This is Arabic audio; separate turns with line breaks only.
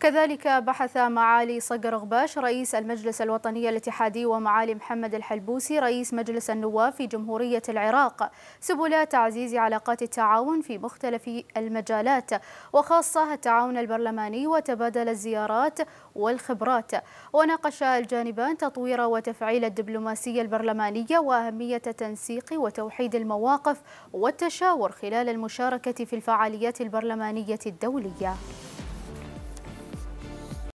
كذلك بحث معالي صقر غباش رئيس المجلس الوطني الاتحادي ومعالي محمد الحلبوسي رئيس مجلس النواب في جمهورية العراق سبل تعزيز علاقات التعاون في مختلف المجالات وخاصة التعاون البرلماني وتبادل الزيارات والخبرات وناقش الجانبان تطوير وتفعيل الدبلوماسية البرلمانية وأهمية تنسيق وتوحيد المواقف والتشاور خلال المشاركة في الفعاليات البرلمانية الدولية